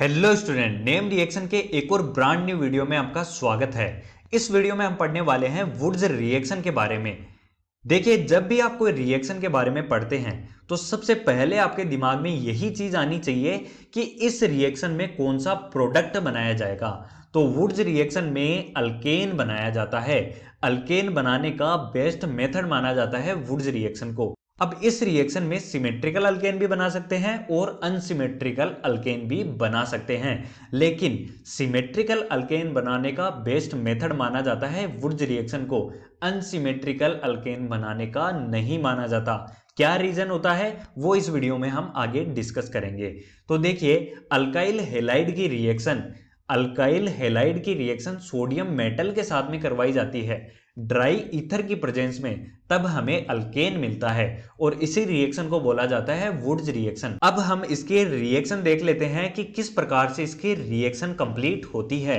hello student name reaction के एक और ब्रांड न्यू वीडियो में आपका स्वागत है इस वीडियो में हम पढ़ने वाले हैं वुड्स रिएक्शन के बारे में देखिए जब भी आप कोई रिएक्शन के बारे में पढ़ते हैं तो सबसे पहले आपके दिमाग में यही चीज आनी चाहिए कि इस रिएक्शन में कौन सा प्रोडक्ट बनाया जाएगा तो वुड्स रिएक्शन में अल्केन बनाया जाता है अल्केन बनाने का बेस्ट मेथड माना जाता है वुड्स रिएक्शन को अब इस रिएक्शन में सिमेट्रिकल अल्केन भी बना सकते हैं और अनसिमेट्रिकल अल्केन भी बना सकते हैं लेकिन सिमेट्रिकल अल्केन बनाने का बेस्ट मेथड माना जाता है वुड्ज रिएक्शन को अनसिमेट्रिकल अल्केन बनाने का नहीं माना जाता क्या रीजन होता है वो इस वीडियो में हम आगे डिस्कस करेंगे तो देखिए अल्काइल हेलाइड की रिएक्शन अल्काइल हेलाइड की रिएक्शन सोडियम मेटल के साथ में करवाई जाती है ड्राई ईथर की प्रेजेंस में तब हमें अल्केन मिलता है और इसी रिएक्शन को बोला जाता है वुड्स रिएक्शन अब हम इसके रिएक्शन देख लेते हैं कि किस प्रकार से इसकी रिएक्शन कंप्लीट होती है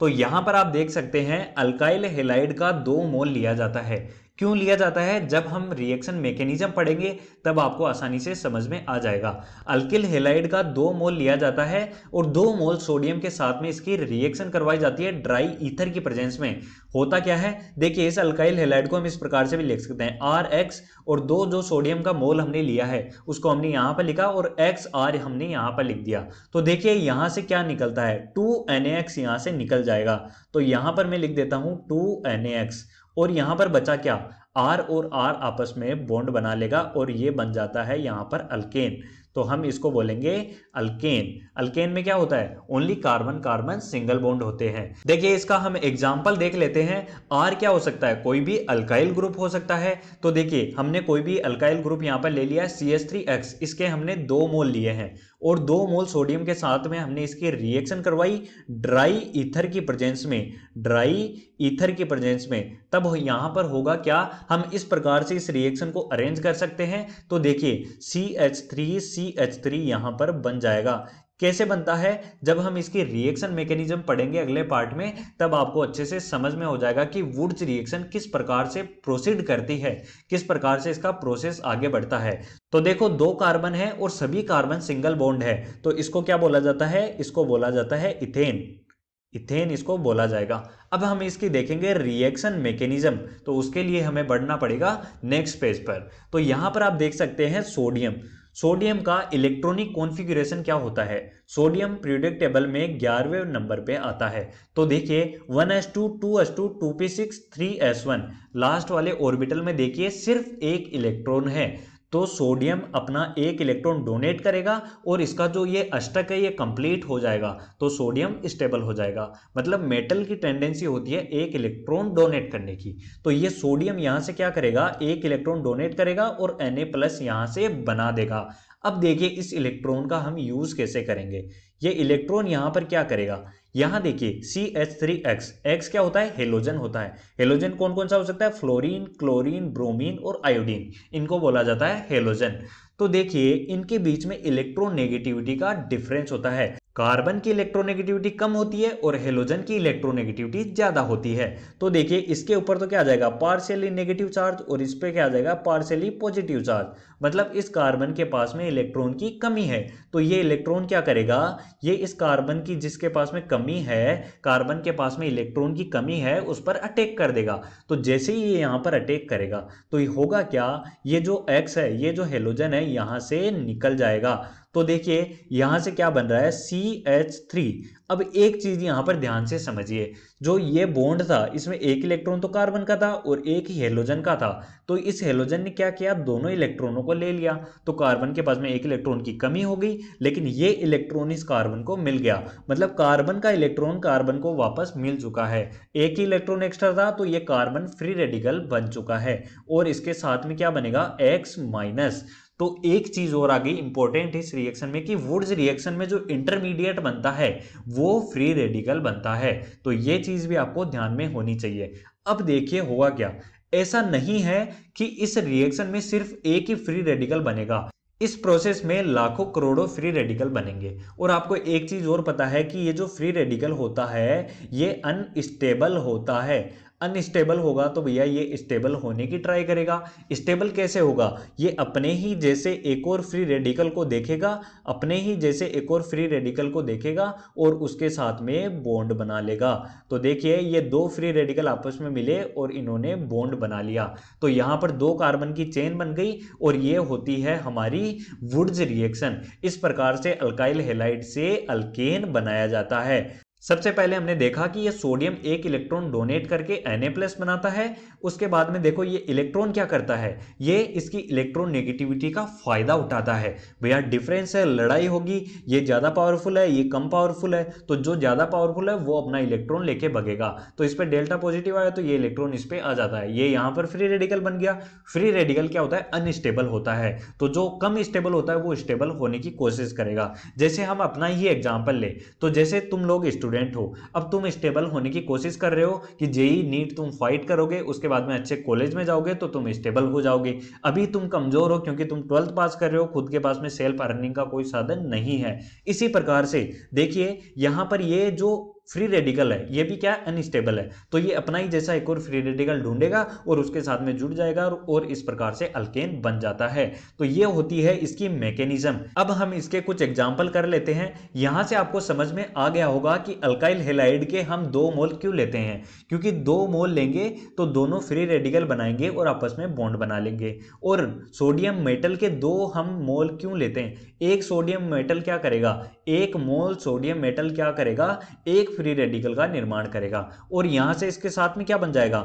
तो यहां पर आप देख सकते हैं अल्काइल हेलाइड का दो मोल लिया जाता है क्यों लिया जाता है जब हम रिएक्शन मैकेनिज्म पढ़ेंगे तब आपको आसानी से समझ में आ जाएगा अल्किल हेलाइड का दो मोल लिया जाता है और दो मोल सोडियम के साथ में इसकी रिएक्शन करवाई जाती है ड्राई ईथर की प्रेजेंस में होता क्या है देखिए इस अल्काइल हेलाइड को हम इस प्रकार से भी लिख सकते हैं आर एक्स और दो जो सोडियम का मोल हमने लिया है उसको हमने यहाँ पर लिखा और एक्स आर हमने यहाँ पर लिख दिया तो देखिए यहाँ से क्या निकलता है टू एन एक्स यहाँ से निकल जाएगा तो यहाँ पर मैं लिख देता हूँ टू एन एक्स और यहां पर बचा क्या आर और आर आपस में बॉन्ड बना लेगा और ये बन जाता है यहां पर अल्केन तो हम इसको बोलेंगे अल्केन अल्केन में क्या होता है only carbon carbon single bond होते हैं देखिए इसका हम एग्जाम्पल देख लेते हैं आर क्या हो सकता है कोई भी अल्काइल ग्रुप हो सकता है तो देखिए हमने कोई भी अल्काइल ग्रुप यहां पर ले लिया सी एस थ्री एक्स इसके हमने दो मोल लिए हैं और दो मोल सोडियम के साथ में हमने इसकी रिएक्शन करवाई ड्राई ईथर की प्रेजेंस में ड्राई ईथर की प्रेजेंस में तब यहां पर होगा क्या हम इस प्रकार से इस रिएक्शन को अरेंज कर सकते हैं तो देखिए C H three C H three यहां पर बन जाएगा कैसे बनता है जब हम इसकी रिएक्शन मैकेनिज्म पढ़ेंगे अगले पार्ट में तब आपको अच्छे से समझ में हो जाएगा कि वुड्स रिएक्शन किस प्रकार से प्रोसीड करती है किस प्रकार से इसका प्रोसेस आगे बढ़ता है तो देखो दो कार्बन है और सभी कार्बन सिंगल बॉन्ड है तो इसको क्या बोला जाता है इसको बोला जाता है इथेन इथेन इसको बोला जाएगा अब हम इसकी देखेंगे रिएक्शन मैकेनिज्म तो उसके लिए हमें बढ़ना पड़ेगा नेक्स्ट पेज पर तो यहां पर आप देख सकते हैं सोडियम सोडियम का इलेक्ट्रॉनिक कॉन्फ़िगरेशन क्या होता है सोडियम पीरियोडिक टेबल में ग्यारहवें नंबर पे आता है तो देखिए 1s2 2s2 2p6 3s1 last वाले ऑर्बिटल में देखिए सिर्फ एक इलेक्ट्रॉन है तो सोडियम अपना एक इलेक्ट्रॉन डोनेट करेगा और इसका जो ये अष्टक है ये कंप्लीट हो जाएगा तो सोडियम स्टेबल हो जाएगा मतलब मेटल की टेंडेंसी होती है एक इलेक्ट्रॉन डोनेट करने की तो ये सोडियम यहाँ से क्या करेगा एक इलेक्ट्रॉन डोनेट करेगा और Na प्लस यहाँ से बना देगा अब देखिए इस इलेक्ट्रॉन का हम यूज कैसे करेंगे ये इलेक्ट्रॉन यहाँ पर क्या करेगा यहाँ देखिए C H three X X क्या होता है हेलोजन होता है हेलोजन कौन कौन सा हो सकता है फ्लोरीन क्लोरीन ब्रोमीन और आयोडीन इनको बोला जाता है हेलोजन तो देखिए इनके बीच में इलेक्ट्रोनेगेटिविटी का डिफरेंस होता है कार्बन की इलेक्ट्रोनेगेटिविटी कम होती है और हेलोजन की इलेक्ट्रोनेगेटिविटी ज्यादा होती है तो देखिए इसके ऊपर तो क्या आ जाएगा पार्शियली नेगेटिव चार्ज और इस पे क्या आ जाएगा पार्शियली पॉजिटिव चार्ज मतलब इस कार्बन के पास में इलेक्ट्रॉन की कमी है तो ये इलेक्ट्रॉन क्या करेगा ये इस कार्बन की जिसके पास में कमी है कार्बन के पास में इलेक्ट्रॉन की कमी है उस पर अटैक कर देगा तो जैसे ही ये यहाँ पर अटैक करेगा तो ये होगा क्या ये जो एक्स है ये जो हेलोजन है यहाँ से निकल जाएगा तो देखिए यहां से क्या बन रहा है सी एच थ्री अब एक चीज़ यहां पर ध्यान से समझिए जो ये बॉन्ड था इसमें एक इलेक्ट्रॉन तो कार्बन का था और एक ही हेलोजन का था तो इस हेलोजन ने क्या किया दोनों इलेक्ट्रॉनों को ले लिया तो कार्बन के पास में एक इलेक्ट्रॉन की कमी हो गई लेकिन ये इलेक्ट्रॉन इस कार्बन को मिल गया मतलब कार्बन का इलेक्ट्रॉन कार्बन को वापस मिल चुका है एक ही इलेक्ट्रॉन एक्स्ट्रा था तो ये कार्बन फ्री रेडिकल बन चुका है और इसके साथ में क्या बनेगा एक्स माइनस तो एक चीज और आ गई इंपॉर्टेंट इस रिएक्शन में कि वुड्स रिएक्शन में जो इंटरमीडिएट बनता है वो फ्री रेडिकल बनता है तो ये चीज भी आपको ध्यान में होनी चाहिए अब देखिए हुआ क्या ऐसा नहीं है कि इस रिएक्शन में सिर्फ एक ही फ्री रेडिकल बनेगा इस प्रोसेस में लाखों करोड़ों फ्री रेडिकल बनेंगे और आपको एक चीज़ और पता है कि ये जो फ्री रेडिकल होता है ये अनस्टेबल होता है अनस्टेबल होगा तो भैया ये स्टेबल होने की ट्राई करेगा स्टेबल कैसे होगा ये अपने ही जैसे एक और फ्री रेडिकल को देखेगा अपने ही जैसे एक और फ्री रेडिकल को देखेगा और उसके साथ में बॉन्ड बना लेगा तो देखिए ये दो फ्री रेडिकल आपस में मिले और इन्होंने बॉन्ड बना लिया तो यहाँ पर दो कार्बन की चेन बन गई और ये होती है हमारी वुड्स रिएक्शन इस प्रकार से अल्काइल हेलाइट से अल्केन बनाया जाता है सबसे पहले हमने देखा कि ये सोडियम एक इलेक्ट्रॉन डोनेट करके एन प्लस बनाता है उसके बाद में देखो ये इलेक्ट्रॉन क्या करता है ये इसकी इलेक्ट्रॉन नेगेटिविटी का फायदा उठाता है भैया डिफरेंस है लड़ाई होगी ये ज़्यादा पावरफुल है ये कम पावरफुल है तो जो ज़्यादा पावरफुल है वो अपना इलेक्ट्रॉन लेके भगेगा तो इस पर डेल्टा पॉजिटिव आया तो ये इलेक्ट्रॉन इस पर आ जाता है ये यहाँ पर फ्री रेडिकल बन गया फ्री रेडिकल क्या होता है अनस्टेबल होता है तो जो कम स्टेबल होता है वो स्टेबल होने की कोशिश करेगा जैसे हम अपना ही एग्जाम्पल लें तो जैसे तुम लोग स्टूडेंट स्टूडेंट हो अब तुम स्टेबल होने की कोशिश कर रहे हो कि जेई नीट तुम फाइट करोगे उसके बाद में अच्छे कॉलेज में जाओगे तो तुम स्टेबल हो जाओगे अभी तुम कमजोर हो क्योंकि तुम ट्वेल्थ पास कर रहे हो खुद के पास में सेल्फ अर्निंग का कोई साधन नहीं है इसी प्रकार से देखिए यहां पर ये जो फ्री रेडिकल है ये भी क्या है अनस्टेबल है तो ये अपना ही जैसा एक और फ्री रेडिकल ढूंढेगा और उसके साथ में जुड़ जाएगा और, और इस प्रकार से अल्केन बन जाता है तो ये होती है इसकी मैकेनिज्म अब हम इसके कुछ एग्जाम्पल कर लेते हैं यहां से आपको समझ में आ गया होगा कि अल्काइल हेलाइड के हम दो मोल क्यों लेते हैं क्योंकि दो मोल लेंगे तो दोनों फ्री रेडिकल बनाएंगे और आपस में बॉन्ड बना लेंगे और सोडियम मेटल के दो हम मोल क्यों लेते हैं एक सोडियम मेटल क्या करेगा एक मोल सोडियम मेटल क्या करेगा एक फ्री रेडिकल का निर्माण करेगा और यहां से इसके साथ में क्या बन जाएगा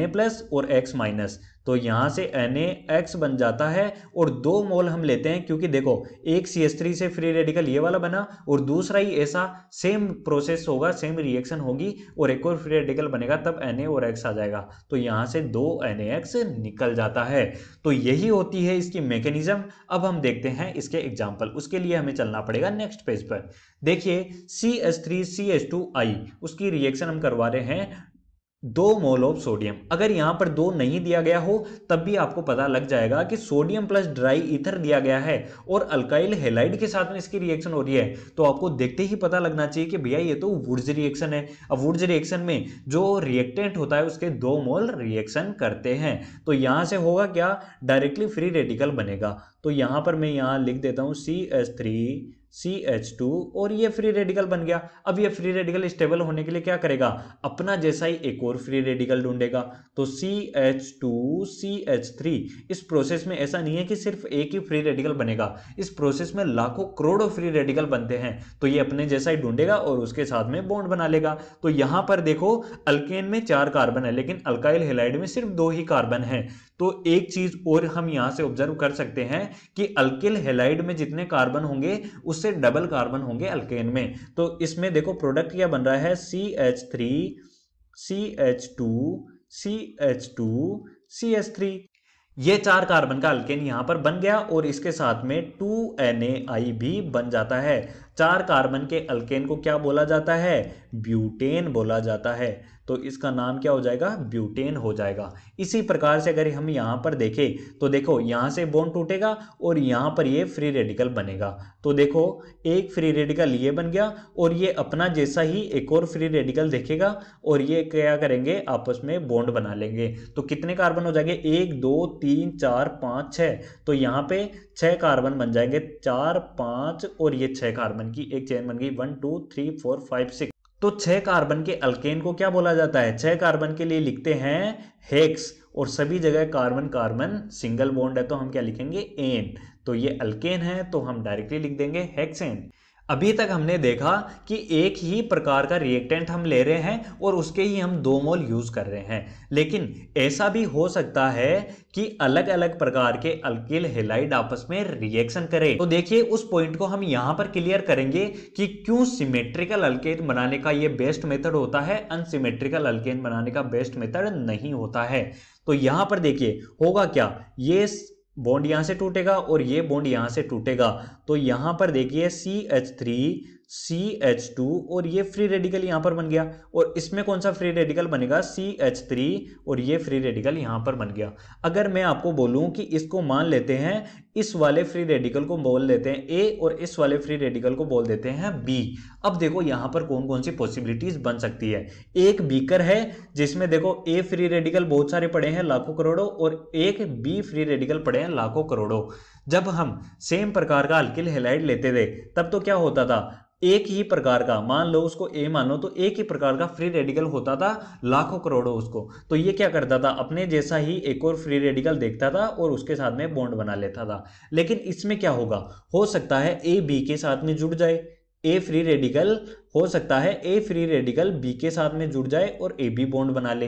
Na प्लस और X माइनस तो यहाँ से एन एक्स बन जाता है और दो मोल हम लेते हैं क्योंकि देखो एक सी एस थ्री से फ्री रेडिकल ये वाला बना और दूसरा ही ऐसा सेम प्रोसेस होगा सेम रिएक्शन होगी और एक और फ्री रेडिकल बनेगा तब एन और एक्स आ जाएगा तो यहाँ से दो एन एक्स निकल जाता है तो यही होती है इसकी मैकेनिज्म अब हम देखते हैं इसके एग्जाम्पल उसके लिए हमें चलना पड़ेगा नेक्स्ट पेज पर देखिए C S three C S two I उसकी रिएक्शन हम करवा रहे हैं दो मोल ऑफ सोडियम अगर यहाँ पर दो नहीं दिया गया हो तब भी आपको पता लग जाएगा कि सोडियम प्लस ड्राई ईथर दिया गया है और अल्काइल हेलाइड के साथ में इसकी रिएक्शन हो रही है तो आपको देखते ही पता लगना चाहिए कि भैया ये तो वुड्स रिएक्शन है अब वुड्स रिएक्शन में जो रिएक्टेंट होता है उसके दो मोल रिएक्शन करते हैं तो यहाँ से होगा क्या डायरेक्टली फ्री रेडिकल बनेगा तो यहाँ पर मैं यहाँ लिख देता हूँ C S three C H two और ये फ्री रेडिकल बन गया अब ये फ्री रेडिकल स्टेबल होने के लिए क्या करेगा अपना जैसा ही एक और फ्री रेडिकल ढूंढेगा तो C H two C H three इस प्रोसेस में ऐसा नहीं है कि सिर्फ एक ही फ्री रेडिकल बनेगा इस प्रोसेस में लाखों करोड़ों फ्री रेडिकल बनते हैं तो ये अपने जैसा ही ढूंढेगा और उसके साथ में बॉन्ड बना लेगा तो यहां पर देखो अल्केन में चार कार्बन है लेकिन अल्काइल हेलाइड में सिर्फ दो ही कार्बन है तो एक चीज और हम यहां से ऑब्जर्व कर सकते हैं कि अल्किल हेलाइड में जितने कार्बन होंगे उससे डबल कार्बन होंगे अल्केन में तो इसमें देखो प्रोडक्ट क्या बन रहा है C H three C H two C H two C H three ये चार कार्बन का अल्केन यहां पर बन गया और इसके साथ में टू एन ए आई भी बन जाता है चार कार्बन के अल्केन को क्या बोला जाता है ब्यूटेन बोला जाता है तो इसका नाम क्या हो जाएगा ब्यूटेन हो जाएगा इसी प्रकार से अगर हम यहाँ पर देखें तो देखो यहाँ से बॉन्ड टूटेगा और यहाँ पर ये फ्री रेडिकल बनेगा तो देखो एक फ्री रेडिकल ये बन गया और ये अपना जैसा ही एक और फ्री रेडिकल देखेगा और ये क्या करेंगे आपस में बॉन्ड बना लेंगे तो कितने कार्बन हो जाएंगे एक दो तीन चार पाँच छः तो यहाँ पर छः कार्बन बन जाएंगे चार पाँच और ये छः कार्बन की एक चेन बन गई one two three four five six तो छह कार्बन के अल्केन को क्या बोला जाता है छह कार्बन के लिए लिखते हैं हेक्स और सभी जगह कार्बन कार्बन सिंगल बॉन्ड है तो हम क्या लिखेंगे एन तो ये अल्केन है तो हम डायरेक्टली लिख देंगे हेक्सेन अभी तक हमने देखा कि एक ही प्रकार का रिएक्टेंट हम ले रहे हैं और उसके ही हम दो मोल यूज़ कर रहे हैं लेकिन ऐसा भी हो सकता है कि अलग अलग प्रकार के अल्किल हेलाइड आपस में रिएक्शन करें तो देखिए उस पॉइंट को हम यहाँ पर क्लियर करेंगे कि क्यों सिमेट्रिकल अल्केन बनाने का ये बेस्ट मेथड होता है अनसिमेट्रिकल अल्केन बनाने का बेस्ट मेथड नहीं होता है तो यहाँ पर देखिए होगा क्या ये बॉन्ड यहां से टूटेगा और ये बॉन्ड यहां से टूटेगा तो यहां पर देखिए C H three C H two और ये फ्री रेडिकल यहां पर बन गया और इसमें कौन सा फ्री रेडिकल बनेगा सी एच थ्री और ये फ्री रेडिकल यहां पर बन गया अगर मैं आपको बोलूं कि इसको मान लेते हैं इस वाले फ्री रेडिकल को बोल देते हैं ए और इस वाले फ्री रेडिकल को बोल देते हैं बी अब देखो यहाँ पर कौन कौन सी पॉसिबिलिटीज बन सकती है एक बीकर है जिसमें देखो ए फ्री रेडिकल बहुत सारे पड़े हैं लाखों करोड़ों और एक बी फ्री रेडिकल पड़े हैं लाखों करोड़ों जब हम सेम प्रकार का अल्किल हेलाइड लेते थे तब तो क्या होता था एक ही प्रकार का मान लो उसको ए मानो तो एक ही प्रकार का फ्री रेडिकल होता था लाखों करोड़ों उसको तो ये क्या करता था अपने जैसा ही एक और फ्री रेडिकल देखता था और उसके साथ में बॉन्ड बना लेता था लेकिन इसमें क्या होगा हो सकता है ए बी के साथ में जुड़ जाए ए फ्री रेडिकल हो सकता है ए फ्री रेडिकल बी के साथ में जुड़ जाए और ए बी बॉन्ड बना ले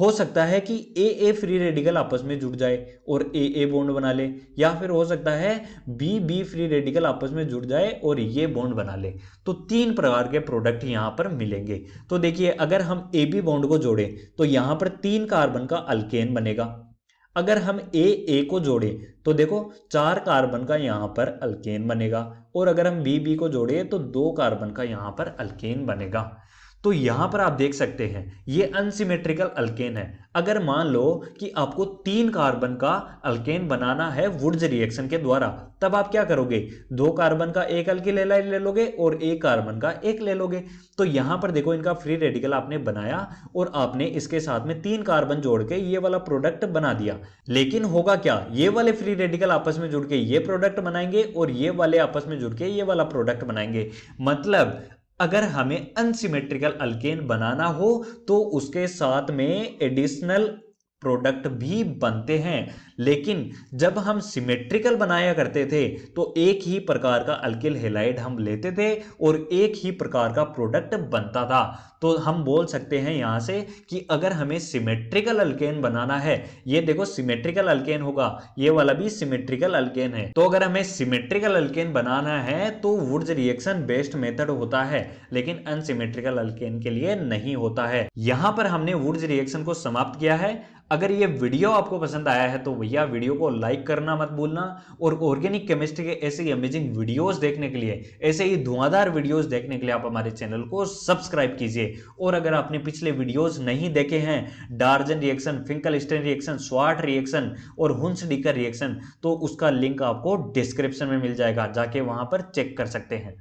हो सकता है कि ए ए फ्री रेडिकल आपस में जुड़ जाए और ए ए बॉन्ड बना ले या फिर हो सकता है बी बी फ्री रेडिकल आपस में जुड़ जाए और ये बॉन्ड बना ले तो तीन प्रकार के प्रोडक्ट यहां पर मिलेंगे तो देखिए अगर हम ए बी बॉन्ड को जोड़ें तो यहां पर तीन कार्बन का अल्केन बनेगा अगर हम ए ए को जोड़े तो देखो चार कार्बन का यहां पर अल्केन बनेगा और अगर हम बी बी को जोड़े तो दो कार्बन का यहां पर अल्केन बनेगा तो यहां पर आप देख सकते हैं ये अनसिमेट्रिकल अल्केन है अगर मान लो कि आपको तीन कार्बन का अल्केन बनाना है वुड्स रिएक्शन के द्वारा तब आप क्या करोगे दो कार्बन का एक अल्के ले, ले लोगे और एक कार्बन का एक ले लोगे तो यहां पर देखो इनका फ्री रेडिकल आपने बनाया और आपने इसके साथ में तीन कार्बन जोड़ के ये वाला प्रोडक्ट बना दिया लेकिन होगा क्या ये वाले फ्री रेडिकल आपस में जुड़ के ये प्रोडक्ट बनाएंगे और ये वाले आपस में जुड़ के ये वाला प्रोडक्ट बनाएंगे मतलब अगर हमें अनसिमेट्रिकल अल्केन बनाना हो तो उसके साथ में एडिशनल प्रोडक्ट भी बनते हैं लेकिन जब हम सिमेट्रिकल बनाया करते थे तो एक ही प्रकार का अल्किल हेलाइड हम लेते थे और एक ही प्रकार का प्रोडक्ट बनता था तो हम बोल सकते हैं यहाँ से कि अगर हमें सिमेट्रिकल अल्केन बनाना है ये देखो सिमेट्रिकल अल्केन होगा ये वाला भी सिमेट्रिकल अल्केन है तो अगर हमें सिमेट्रिकल अल्केन बनाना है तो वुड्स रिएक्शन बेस्ड मेथड होता है लेकिन अनसिमेट्रिकल अल्केन के लिए नहीं होता है यहाँ पर हमने वुड्स रिएक्शन को समाप्त किया है अगर ये वीडियो आपको पसंद आया है तो भैया वीडियो को लाइक करना मत भूलना और ऑर्गेनिक केमिस्ट्री के ऐसे ही अमेजिंग वीडियोस देखने के लिए ऐसे ही धुआंधार वीडियोस देखने के लिए आप हमारे चैनल को सब्सक्राइब कीजिए और अगर आपने पिछले वीडियोस नहीं देखे हैं डार्जन रिएक्शन फिंकल स्टेन रिएक्शन स्वाट रिएक्शन और हुंस डिकर रिएक्शन तो उसका लिंक आपको डिस्क्रिप्शन में मिल जाएगा जाके वहाँ पर चेक कर सकते हैं